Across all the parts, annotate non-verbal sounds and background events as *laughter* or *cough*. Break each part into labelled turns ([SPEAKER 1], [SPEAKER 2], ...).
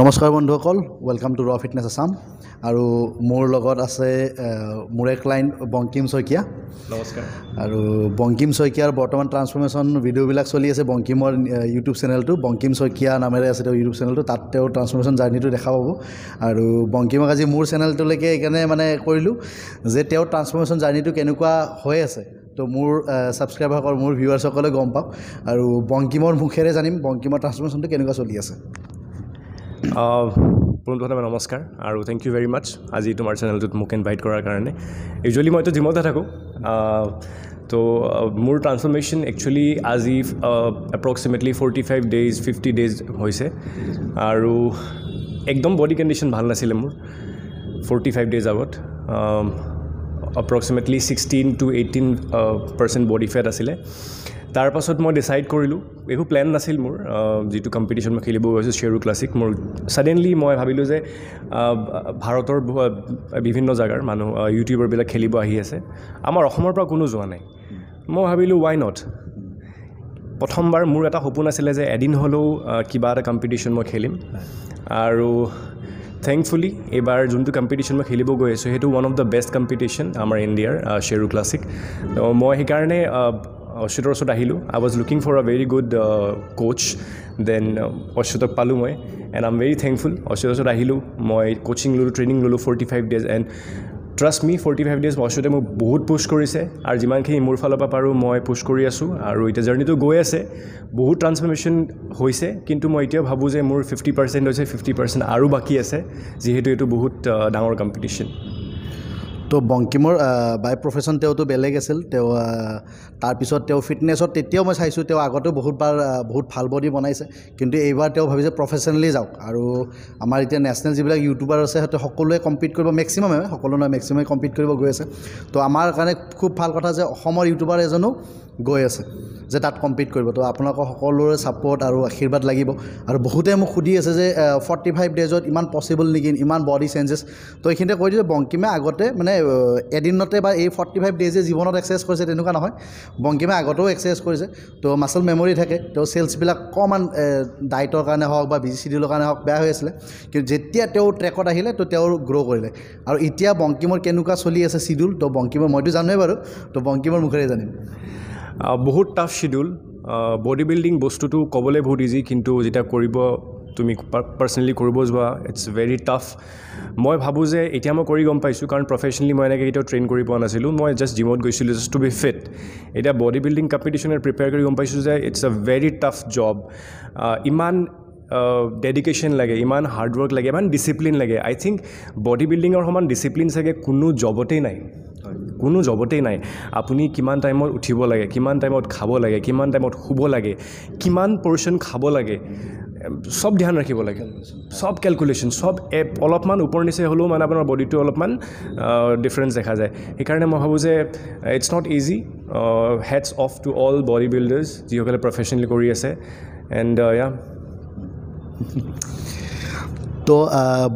[SPEAKER 1] নমস্কাৰ বন্ধুসকল welcome to ৰ ফিটনেছ আছাম আৰু মোৰ লগত আছে মোৰ এক লাইন বংকিম শইকীয়া নমস্কাৰ আৰু বংকিম শইকীয়াৰ বৰ্তমান ট্ৰান্সফৰ্মেশ্যন ভিডিঅ'বিলাক চলি আছে বংকিমৰ ইউটিউব চেনেলটো বংকিম শইকীয়া নামেৰে আছে তেওঁ ইউটিউব চেনেলটো তাত তেওঁ ট্ৰান্সফৰ্মেশ্যন জাৰ্ণিটো দেখা পাব আৰু বংকিমক আজি মোৰ চেনেলটোলৈকে এইকাৰণে মানে কৰিলোঁ যে তেওঁৰ ট্ৰান্সফৰ্মেশ্যন জাৰ্ণিটো কেনেকুৱা হৈ আছে ত' মোৰ ছাবস্ক্ৰাইবাৰসকল মোৰ ভিউৱাৰ্ছসকলে গম পাওঁ আৰু বংকিমৰ মুখেৰে জানিম বংকিমৰ ট্ৰান্সফৰ্মেশ্যনটো কেনেকুৱা চলি আছে
[SPEAKER 2] পোনপ্ৰথমে নমস্কাৰ আৰু থেংক ইউ ভেৰি মাছ আজি তোমাৰ চেনেলটোত মোক ইনভাইট কৰাৰ কাৰণে ইউজুৱেলি মইতো জিমতে থাকোঁ তো মোৰ ট্ৰান্সফৰ্মেশ্যন একচুৱেলি আজি approximately forty five days fifty days হৈছে আৰু একদম বডি কণ্ডিশ্যন ভাল নাছিলে মোৰ ফৰ্টি ফাইভ ডেইজ আগত approximately sixteen to eighteen percent body fat আছিলে তাৰপাছত মই ডিচাইড কৰিলোঁ এইবোৰ প্লেন নাছিল মোৰ যিটো কম্পিটিশ্যন মই খেলিব গৈছোঁ শ্বেৰু ক্লাছিক মোৰ ছাডেনলি মই ভাবিলোঁ যে ভাৰতৰ বিভিন্ন জেগাৰ মানুহ ইউটিউবাৰবিলাক খেলিব আহি আছে আমাৰ অসমৰ পৰা কোনো যোৱা নাই মই ভাবিলোঁ ৱাই নট প্ৰথমবাৰ মোৰ এটা সপোন আছিলে যে এদিন হ'লেও কিবা এটা কম্পিটিশ্যন মই খেলিম আৰু থেংকফুলি এইবাৰ যোনটো কম্পিটিশ্যন মই খেলিব গৈ আছোঁ সেইটো one of the best competition আমাৰ ইণ্ডিয়াৰ শ্বেৰু ক্লাছিক তো মই সেইকাৰণে অশ্বিতৰ ওচৰত আহিলোঁ I was looking for a very good coach then অশ্বিতক পালোঁ মই এণ্ড আম ভেৰি থেংকফুল অশ্বিতৰ ওচৰত আহিলোঁ মই কোচিং ল'লোঁ ট্ৰেইনিং ল'লোঁ forty five days and trust me forty five days ৱাচতে মোক বহুত পুষ্ট কৰিছে আৰু যিমানখিনি মোৰ ফালৰ পৰা পাৰোঁ মই পুষ্ট কৰি আছোঁ আৰু এতিয়া জাৰ্ণিটো গৈ আছে বহুত ট্ৰান্সফৰ্মেশ্যন হৈছে কিন্তু মই এতিয়াও ভাবোঁ যে মোৰ ফিফটি পাৰ্চেণ্ট হৈছে ফিফটি পাৰ্চেণ্ট আৰু বাকী আছে যিহেতু এইটো বহুত ডাঙৰ কম্পিটিশ্যন
[SPEAKER 1] তো বংকিমৰ বাই প্ৰফেশ্যন তেওঁতো বেলেগ আছিল তেওঁ তাৰপিছত তেওঁ ফিটনেছত তেতিয়াও মই চাইছোঁ তেওঁ আগতেও বহুতবাৰ বহুত ভাল বডি বনাইছে কিন্তু এইবাৰ তেওঁ ভাবিছে প্ৰফেশ্যনেলি যাওক আৰু আমাৰ এতিয়া নেশ্যনেল যিবিলাক ইউটিউবাৰ আছে সিহঁতে সকলোৱে কম্পিট কৰিব মেক্সিমামে সকলো নহয় মেক্সিমামে কম্পিট কৰিব গৈ আছে তো আমাৰ কাৰণে খুব ভাল কথা যে অসমৰ ইউটিউবাৰ এজনো গৈ আছে যে তাত কম্পিট কৰিব তো আপোনালোকৰ সকলোৰে ছাপৰ্ট আৰু আশীৰ্বাদ লাগিব আৰু বহুতে মোক সুধি আছে যে ফৰ্টি ফাইভ ডেজত ইমান পচিবল নেকি ইমান বডি চেঞ্জেছ তো এইখিনিতে কৈ দিছোঁ বংকিমে আগতে মানে এদিনতে বা এই ফৰ্টি ফাইভ ডেজে জীৱনত এক্সাৰচাইজ কৰিছে তেনেকুৱা নহয় বংকিমে আগতেও এক্সাৰচাইজ কৰিছে তো মাছল মেমৰি থাকে তেওঁ চেলছবিলাক অকণমান ডায়েটৰ কাৰণে হওক বা বিজি চিডিউলৰ কাৰণে হওক বেয়া হৈ আছিলে কিন্তু যেতিয়া তেওঁ ট্ৰেকত আহিলে তো তেওঁৰ গ্ৰ' কৰিলে আৰু এতিয়া বংকিমৰ কেনেকুৱা চলি আছে চিডিউল তো বংকিমৰ মইতো জানোৱেই বাৰু তো বংকিমৰ মুখেৰে জানিম বহুত টাফ শ্বিডিউল
[SPEAKER 2] বডি বিল্ডিং বস্তুটো ক'বলৈ বহুত ইজি কিন্তু যেতিয়া কৰিব তুমি পাৰ্চনেলি কৰিব যোৱা ইটছ ভেৰি টাফ মই ভাবোঁ যে এতিয়া মই কৰি গম পাইছোঁ কাৰণ প্ৰফেচনেলি মই এনেকৈ কেতিয়াও ট্ৰেইন কৰি পোৱা নাছিলোঁ মই জাষ্ট জিমত গৈছিলোঁ জাষ্ট টু বি ফিট এতিয়া বডি বিল্ডিং কম্পিটিশ্যনত প্ৰিপেয়াৰ কৰি গম পাইছোঁ যে it's a very tough job ইমান ডেডিকেশ্যন লাগে ইমান হাৰ্ডৱৰ্ক লাগে ইমান ডিচিপ্লিন লাগে আই থিংক বডি বিল্ডিঙৰ সমান ডিচিপ্লিন চাগে কোনো জবতেই নাই কোনো জবতেই নাই আপুনি কিমান টাইমত উঠিব লাগে কিমান টাইমত খাব লাগে কিমান টাইমত শুব লাগে কিমান পৰ্চন খাব লাগে চব ধ্যান ৰাখিব লাগে চব কেলকুলেশ্যন চব এপ অলপমান ওপৰ নিচে হ'লেও মানে আপোনাৰ বডিটো অলপমান ডিফাৰেঞ্চ দেখা যায় সেইকাৰণে মই ভাবোঁ যে it's not easy hats off to all body builders যিসকলে প্ৰফেচনেলি কৰি আছে এণ্ড *laughs*
[SPEAKER 1] তো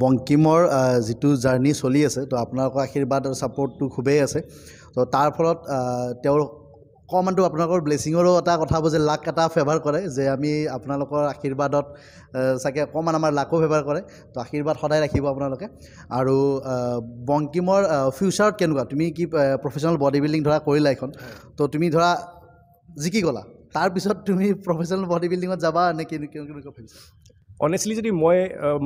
[SPEAKER 1] বংকিমৰ যিটো জাৰ্ণি চলি আছে তো আপোনালোকৰ আশীৰ্বাদ আৰু ছাপৰ্টটো খুবেই আছে তো তাৰ ফলত তেওঁৰ অকণমানটো আপোনালোকৰ ব্লেচিঙৰো এটা কথা হ'ব যে লাক এটা ফেভাৰ কৰে যে আমি আপোনালোকৰ আশীৰ্বাদত চাগে অকণমান আমাৰ লাকো ফেভাৰ কৰে তো আশীৰ্বাদ সদায় ৰাখিব আপোনালোকে আৰু বংকিমৰ ফিউচাৰত কেনেকুৱা তুমি কি প্ৰফেশ্যনেল বডি বিল্ডিং ধৰা কৰিলা এইখন তো তুমি ধৰা জিকি গ'লা তাৰপিছত তুমি প্ৰফেশ্যনেল বডি বিল্ডিঙত যাবা নে কেনেকুৱা ফিউচাৰ অনেষ্টলি যদি মই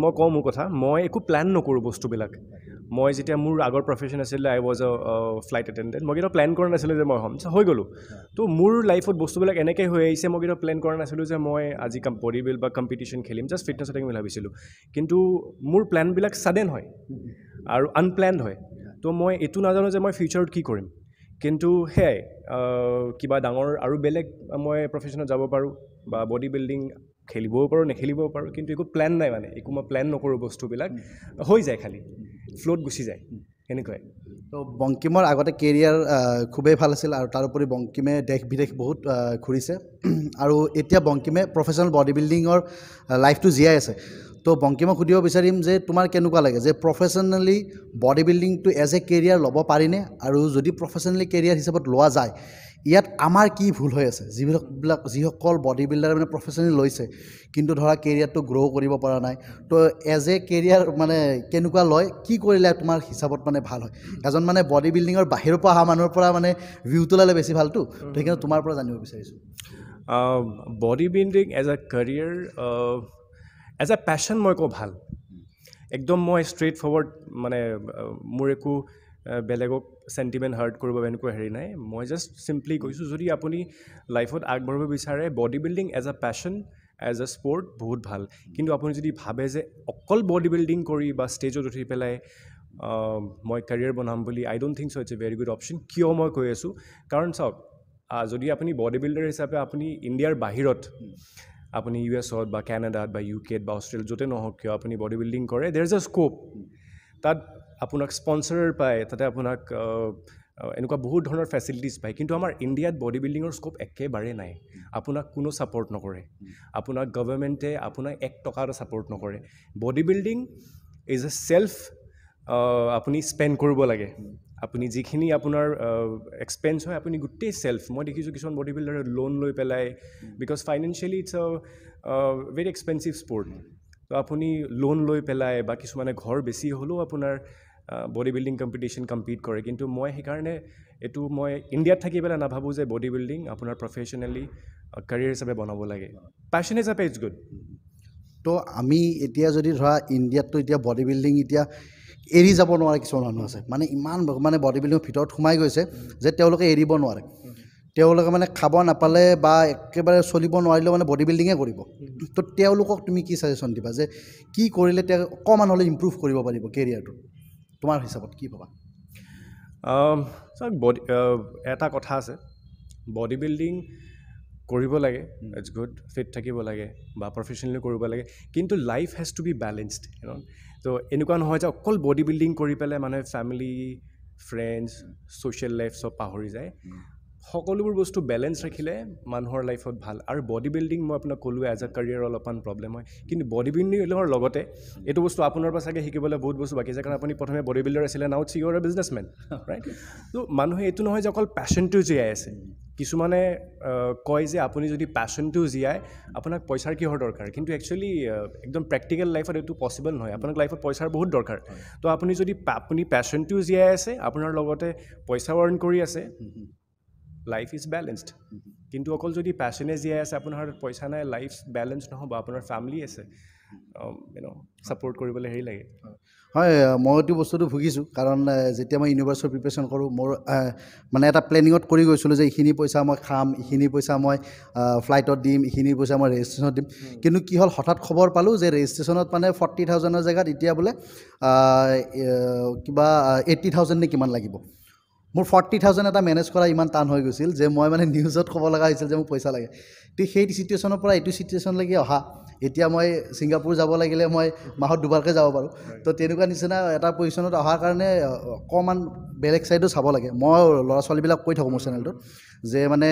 [SPEAKER 2] মই কওঁ মোৰ কথা মই একো প্লেন নকৰোঁ বস্তুবিলাক মই যেতিয়া মোৰ আগৰ প্ৰফেশ্যন আছিলে I was a' flight attendant মই কেতিয়াও প্লেন কৰা নাছিলোঁ যে মই হ'ম হৈ গ'লোঁ ত' মোৰ লাইফত বস্তুবিলাক এনেকৈ হৈ আহিছে মই কেতিয়াও প্লেন কৰা নাছিলোঁ যে মই আজি কাম বডি বিল্ড বা কম্পিটিশ্যন খেলিম জাষ্ট ফিটনেছ থাকিম ভাবিছিলোঁ কিন্তু মোৰ প্লেনবিলাক ছাডেন হয় আৰু আনপ্লেনড হয় ত' মই এইটো নাজানো যে মই ফিউচাৰত কি কৰিম কিন্তু সেয়াই কিবা ডাঙৰ আৰু বেলেগ মই প্ৰফেশ্যনত যাব পাৰোঁ বা বডি বিল্ডিং খেলিবও পাৰোঁ নেখেলিবও পাৰোঁ কিন্তু একো প্লেন নাই মানে একো মই প্লেন নকৰোঁ বস্তুবিলাক হৈ যায় খালী ফ্ল'ত গুচি যায় সেনেকুৱাই ত'
[SPEAKER 1] বংকিমৰ আগতে কেৰিয়াৰ খুবেই ভাল আছিল আৰু তাৰোপৰি বংকিমে দেশ বিদেশ বহুত ঘূৰিছে *clears throat* আৰু এতিয়া বংকিমে প্ৰফেশ্যনেল বডি বিল্ডিঙৰ লাইফটো জীয়াই আছে ত' বংকিমক সুধিব বিচাৰিম যে তোমাৰ কেনেকুৱা লাগে যে প্ৰফেশ্যনেলি বডি বিল্ডিংটো এজ এ কেৰিয়াৰ ল'ব পাৰিনে আৰু যদি প্ৰফেশ্যনেলি কেৰিয়াৰ হিচাপত লোৱা যায় ইয়াত আমাৰ কি ভুল হৈ আছে যিবিলাকবিলাক যিসকল বডি বিল্ডাৰ মানে প্ৰফেচনেল লৈছে কিন্তু ধৰা কেৰিয়াৰটো গ্ৰ' কৰিব পৰা নাই তো এজ এ কেৰিয়াৰ মানে কেনেকুৱা লয় কি কৰিলে তোমাৰ হিচাপত মানে ভাল হয় এজন মানে বডি বিল্ডিঙৰ বাহিৰৰ পৰা অহা মানুহৰ পৰা মানে ভিউটো ল'লে বেছি ভালটো তো সেইকাৰণে তোমাৰ পৰা জানিব বিচাৰিছোঁ
[SPEAKER 2] body building as a career as a passion মই কওঁ ভাল একদম মই ষ্ট্ৰেইট ফৰৱাৰ্ড মানে মোৰ একো বেলেগক চেণ্টিমেণ্ট হাৰ্ট কৰিব এনেকুৱা হেৰি নাই মই জাষ্ট চিম্পলি কৈছোঁ যদি আপুনি লাইফত আগবাঢ়িব বিচাৰে body building as a passion as a sport বহুত ভাল কিন্তু আপুনি যদি ভাবে যে অকল বডি বিল্ডিং কৰি বা ষ্টেজত উঠি পেলাই মই কেৰিয়াৰ বনাম বুলি I don't think so' it's a very good option কিয় মই কৈ আছোঁ কাৰণ চাওক যদি আপুনি বডি বিল্ডাৰ হিচাপে আপুনি ইণ্ডিয়াৰ বাহিৰত আপুনি ইউ এছত বা কেনেডাত বা ইউ কেত বা অষ্ট্ৰেলিয়াত য'তে নহওক কিয় আপুনি বডি বিল্ডিং কৰে দেৰ ইজ এ স্ক'প তাত আপোনাক স্পনচাৰ পায় তাতে আপোনাক এনেকুৱা বহুত ধৰণৰ ফেচিলিটিজ পায় কিন্তু আমাৰ ইণ্ডিয়াত বডি বিল্ডিঙৰ স্ক'প একেবাৰে নাই আপোনাক কোনো ছাপৰ্ট নকৰে আপোনাক গভৰ্ণমেণ্টে আপোনাক এক টকা এটা ছাপৰ্ট নকৰে body building is a self আপুনি স্পেণ্ড কৰিব লাগে আপুনি যিখিনি আপোনাৰ এক্সপেঞ্চ হয় আপুনি গোটেই ছেল্ফ মই দেখিছোঁ কিছুমান বডি বিল্ডাৰে লোন লৈ পেলাই because financially it's a very expensive sport তো আপুনি লোন লৈ পেলাই বা কিছুমানে ঘৰ বেছি হ'লেও আপোনাৰ বডি বিল্ডিং কম্পিটিশ্যন কম্পিট কৰে কিন্তু মই সেইকাৰণে এইটো মই ইণ্ডিয়াত থাকি পেলাই নাভাবোঁ যে বডি বিল্ডিং আপোনাৰ প্ৰফেচনেলি কেৰিয়াৰ হিচাপে বনাব লাগে পেচন হিচাপে ইটছ গুড
[SPEAKER 1] ত' আমি এতিয়া যদি ধৰা ইণ্ডিয়াততো এতিয়া বডি বিল্ডিং এতিয়া এৰি যাব নোৱাৰে কিছুমান মানুহ আছে মানে ইমান মানে বডি বিল্ডিঙৰ ভিতৰত সোমাই গৈছে যে তেওঁলোকে এৰিব নোৱাৰে তেওঁলোকে মানে খাব নাপালে বা একেবাৰে চলিব নোৱাৰিলেও মানে বডি বিল্ডিঙে কৰিব তো তেওঁলোকক তুমি কি চাজেশ্যন দিবা যে কি কৰিলে তেওঁ অকণমান হ'লে ইম্প্ৰুভ কৰিব পাৰিব কেৰিয়াৰটো তোমাৰ হিচাপত কি ভাবা
[SPEAKER 2] চাওক বডি এটা কথা আছে বডি বিল্ডিং কৰিব লাগে ইটছ গুড ফিট থাকিব লাগে বা প্ৰফেচনেলি কৰিব লাগে কিন্তু life has to be balanced you ত' এনেকুৱা নহয় যে অকল বডি বিল্ডিং কৰি পেলাই মানুহে ফেমিলি ফ্ৰেণ্ডছ ছ'চিয়েল লাইফ চব পাহৰি যায় সকলোবোৰ বস্তু বেলেঞ্চ ৰাখিলে মানুহৰ লাইফত ভাল আৰু বডি বিল্ডিং মই আপোনাক ক'লোঁ এজ এ কেৰিয়াৰ অলপমান প্ৰব্লেম হয় কিন্তু বডি বিল্ডিঙৰ লগতে এইটো বস্তু আপোনাৰ পৰা চাগে শিকিবলৈ বহুত বস্তু বাকী আছে কাৰণ আপুনি প্ৰথমে বডি বিল্ডাৰ আছিলে now see you're a' businessman right ত' মানুহে এইটো নহয় যে অকল পেচেণ্টটো জীয়াই আছে কিছুমানে কয় যে আপুনি যদি পেচেণ্টটো জীয়াই আপোনাক পইচাৰ কিহৰ দৰকাৰ কিন্তু একচুৱেলি একদম প্ৰেক্টিকেল লাইফত এইটো পচিবল নহয় আপোনাক লাইফত পইচাৰ বহুত দৰকাৰ ত' আপুনি যদি আপুনি পেচেণ্টটো জীয়াই আছে আপোনাৰ লগতে পইচাও আৰ্ণ কৰি আছে লাইফ ইজ বেলেঞ্চড কিন্তু অকল যদি পেচনে জীয়াই আছে আপোনাৰ পইচা নাই লাইফ বেলেঞ্চ নহ'ব আপোনাৰ ফেমিলি আছে ছাপৰ্ট কৰিবলৈ হেৰি লাগে
[SPEAKER 1] হয় মই এইটো বস্তুটো ভুগিছোঁ কাৰণ যেতিয়া মই ইউনিভাৰ্চৰ প্ৰিপেৰেশ্যন কৰোঁ মোৰ মানে এটা প্লেনিঙত কৰি গৈছিলোঁ যে এইখিনি পইচা মই খাম এইখিনি পইচা মই ফ্লাইটত দিম এইখিনি পইচা মই ৰেজিষ্ট্ৰেশ্যনত দিম কিন্তু কি হ'ল হঠাৎ খবৰ পালোঁ যে ৰেজিষ্ট্ৰেশ্যনত মানে ফৰ্টি থাউজেণ্ডৰ জেগাত এতিয়া বোলে কিবা এইটি থাউজেণ্ড নে কিমান লাগিব মোৰ ফৰ্টি থাউজেণ্ড এটা মেনেজ কৰা ইমান টান হৈ গৈছিল যে মই মানে নিউজত ক'ব লগা হৈছিল যে মোক পইচা লাগে তো সেই চিটুৱেশ্যনৰ পৰা এইটো ছিটুৱেশ্যনলৈকে অহা এতিয়া মই ছিংগাপুৰ যাব লাগিলে মই মাহত দুবাৰকৈ যাব পাৰোঁ তো তেনেকুৱা নিচিনা এটা পজিশ্যনত অহাৰ কাৰণে অকণমান বেলেগ চাইডো চাব লাগে মই ল'ৰা ছোৱালীবিলাক কৈ থাকোঁ মোৰ চেনেলটোত যে মানে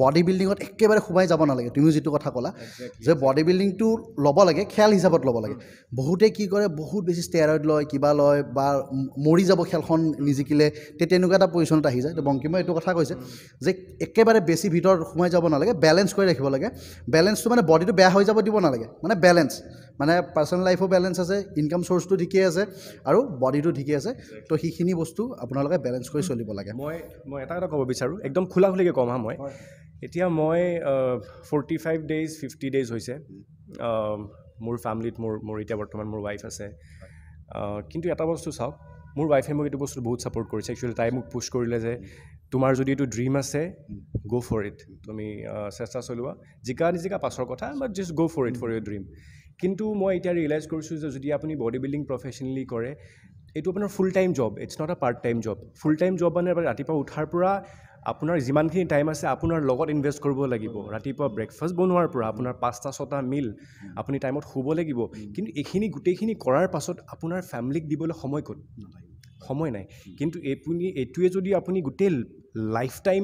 [SPEAKER 1] বডি বিল্ডিঙত একেবাৰে সোমাই যাব নালাগে তুমিও যিটো কথা ক'লা যে বডি বিল্ডিংটো ল'ব লাগে খেল হিচাপত ল'ব লাগে বহুতে কি কৰে বহুত বেছি ষ্টেৰইড লয় কিবা লয় বা মৰি যাব খেলখন নিজিকিলে তেতিয়া তেনেকুৱা এটা পজিশ্যনত আহি যায় বংকিম এইটো কথা কৈছে যে একেবাৰে বেছি ভিতৰত সোমাই যাব নালাগে বেলেঞ্চ কৰি ৰাখিব লাগে বেলেঞ্চটো মানে বডিটো বেয়া হৈ যাব দিব নালাগে মানে বেলেঞ্চ মানে পাৰ্চনেল লাইফো বেলেঞ্চ আছে ইনকাম চ'ৰ্চটো ঠিকেই আছে আৰু বডিটো ঠিকেই আছে তো সেইখিনি বস্তু আপোনালোকে বেলেঞ্চ কৰি চলিব লাগে মই
[SPEAKER 2] মই এটা কথা ক'ব বিচাৰোঁ একদম খোলা খোলাখুলিকৈ ক'ম হা মই এতিয়া মই forty five days fifty days হৈছে মোৰ ফেমিলিত মোৰ মোৰ এতিয়া বৰ্তমান মোৰ ৱাইফ আছে কিন্তু এটা বস্তু চাওক মোৰ ৱাইফে মোক এইটো বস্তু বহুত ছাপৰ্ট কৰিছে একচুৱেলি তাই মোক পুষ্ট কৰিলে যে তোমাৰ যদি এইটো ড্ৰিম আছে গ' ফৰ ইট তুমি চেষ্টা চলোৱা জিকা নিজিকা পাছৰ কথা but just go' for it for your dream কিন্তু মই এতিয়া ৰিয়েলাইজ কৰিছোঁ যে যদি আপুনি বডি বিল্ডিং প্ৰফেচনেলি কৰে এইটো আপোনাৰ full time job it's not a part time job full time job মানে ৰাতিপুৱা উঠাৰ পৰা আপোনাৰ যিমানখিনি টাইম আছে আপোনাৰ লগত ইনভেষ্ট কৰিব লাগিব ৰাতিপুৱা ব্ৰেকফাষ্ট বনোৱাৰ পৰা আপোনাৰ পাঁচটা ছটা মিল আপুনি টাইমত শুব লাগিব কিন্তু এইখিনি গোটেইখিনি কৰাৰ পাছত আপোনাৰ ফেমিলিক দিবলৈ সময় ক'ত সময় নাই কিন্তু এইপুনি এইটোৱে যদি আপুনি গোটেই লাইফ টাইম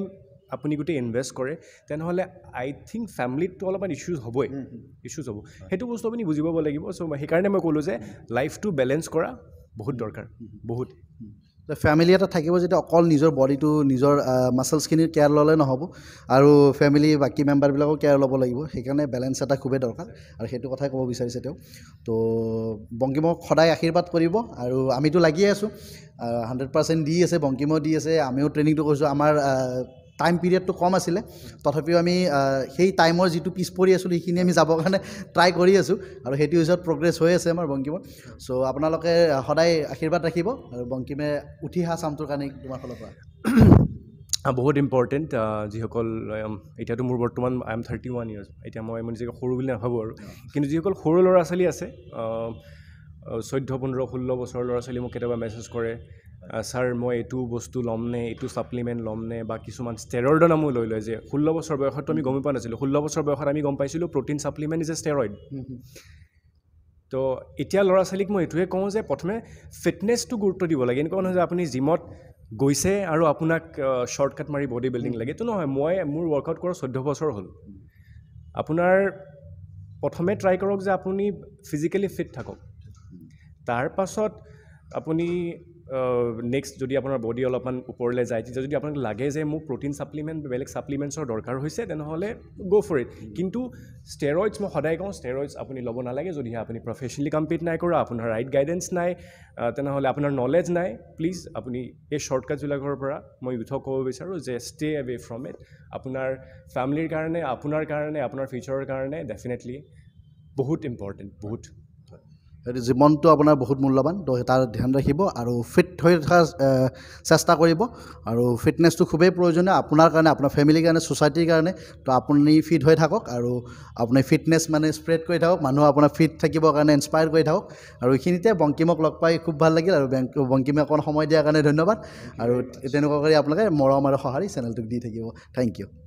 [SPEAKER 2] আপুনি গোটেই ইনভেষ্ট কৰে তেনেহ'লে আই থিংক ফেমিলিটো অলপমান ইছ্যুজ হ'বই ইছ্যুজ হ'ব সেইটো বস্তু আপুনি বুজি পাব লাগিব চ' সেইকাৰণে মই ক'লোঁ যে লাইফটো বেলেঞ্চ কৰা বহুত দৰকাৰ বহুত
[SPEAKER 1] ফেমিলি এটা থাকিব যেতিয়া অকল নিজৰ বডিটো নিজৰ মাছলছখিনি কেয়াৰ ল'লে নহ'ব আৰু ফেমিলি বাকী মেম্বাৰবিলাকো কেয়াৰ ল'ব লাগিব সেইকাৰণে বেলেঞ্চ এটা খুবেই দৰকাৰ আৰু সেইটো কথাই ক'ব বিচাৰিছে তেওঁ তো বংকিমক সদায় আশীৰ্বাদ কৰিব আৰু আমিতো লাগিয়ে আছোঁ হাণ্ড্ৰেড পাৰ্চেণ্ট দি আছে বংকিমেও দি আছে আমিও ট্ৰেইনিংটো কৰিছোঁ আমাৰ টাইম পিৰিয়ডটো কম আছিলে তথাপিও আমি সেই টাইমৰ যিটো পিছ পৰি আছিলোঁ সেইখিনি আমি যাবৰ কাৰণে ট্ৰাই কৰি আছোঁ আৰু সেইটো হিচাপত প্ৰগ্ৰেছ হৈ আছে আমাৰ বংকিমৰ চ' আপোনালোকে সদায় আশীৰ্বাদ ৰাখিব আৰু বংকিমে উঠি অহা চামটোৰ কাৰণে তোমাৰ ফালৰ পৰা
[SPEAKER 2] বহুত ইম্পৰ্টেণ্ট যিসকল এতিয়াতো মোৰ বৰ্তমান I am thirty one years এতিয়া মই মানে নিজকে সৰু বুলি নাভাবোঁ আৰু কিন্তু যিসকল সৰু ল'ৰা ছোৱালী আছে চৈধ্য পোন্ধৰ ষোল্ল বছৰৰ ল'ৰা ছোৱালী মোক কেতিয়াবা মেছেজ কৰে ছাৰ মই এইটো বস্তু ল'মনে এইটো ছাপ্লিমেণ্ট ল'মনে বা কিছুমান ষ্টেৰইডৰ নামো লৈ লয় যে ষোল্ল বছৰ বয়সততো আমি গমেই পোৱা নাছিলোঁ ষোল্ল বছৰ বয়সত আমি গম পাইছিলোঁ protein supplement is a steroid তো এতিয়া ল'ৰা ছোৱালীক মই এইটোৱে কওঁ যে প্ৰথমে ফিটনেছটো গুৰুত্ব দিব লাগে এনেকুৱা নহয় যে আপুনি জিমত গৈছে আৰু আপোনাক শ্বৰ্টকাট মাৰি বডি বিল্ডিং লাগে এইটো নহয় মই মোৰ ৱৰ্কআউট কৰা চৈধ্য বছৰ হ'ল আপোনাৰ প্ৰথমে ট্ৰাই কৰক যে আপুনি ফিজিকেলি ফিট থাকক তাৰপাছত আপুনি নেক্সট যদি আপোনাৰ বডি অলপমান ওপৰলৈ যায় তেতিয়া যদি আপোনাক লাগে যে মোক প্ৰটিন ছাপ্লিমেণ্ট বেলেগ ছাপ্লিমেণ্টছৰ দৰকাৰ হৈছে তেনেহ'লে গ' ফৰ ইট কিন্তু ষ্টেৰইডছ মই সদায় কওঁ ষ্টেৰইডছ আপুনি ল'ব নালাগে যদিহে আপুনি প্ৰফেচনেলি কমপ্লিট নাই কৰা আপোনাৰ ৰাইট গাইডেঞ্চ নাই তেনেহ'লে আপোনাৰ নলেজ নাই প্লিজ আপুনি এই শ্বৰ্টকাটবিলাকৰ পৰা মই ইউথক ক'ব বিচাৰোঁ যে ষ্টে এৱে ফ্ৰম ইট আপোনাৰ ফেমিলিৰ কাৰণে আপোনাৰ কাৰণে আপোনাৰ ফিউচাৰৰ কাৰণে ডেফিনেটলি বহুত ইম্পৰ্টেণ্ট বহুত
[SPEAKER 1] জীৱনটো আপোনাৰ বহুত মূল্যৱান তো তাৰ ধ্যান ৰাখিব আৰু ফিট হৈ থকা চেষ্টা কৰিব আৰু ফিটনেছটো খুবেই প্ৰয়োজনীয় আপোনাৰ কাৰণে আপোনাৰ ফেমিলিৰ কাৰণে ছ'চাইটিৰ কাৰণে তো আপুনি ফিট হৈ থাকক আৰু আপুনি ফিটনেছ মানে স্প্ৰেড কৰি থাকক মানুহ আপোনাৰ ফিট থাকিবৰ কাৰণে ইনস্পায়াৰ কৰি থাকক আৰু এইখিনিতে বংকিমক লগ পাই খুব ভাল লাগিল আৰু বেংক বংকিমে অকণ সময় দিয়াৰ কাৰণে ধন্যবাদ আৰু তেনেকুৱা কৰি আপোনালোকে মৰম আৰু সঁহাৰি চেনেলটোক দি থাকিব থেংক ইউ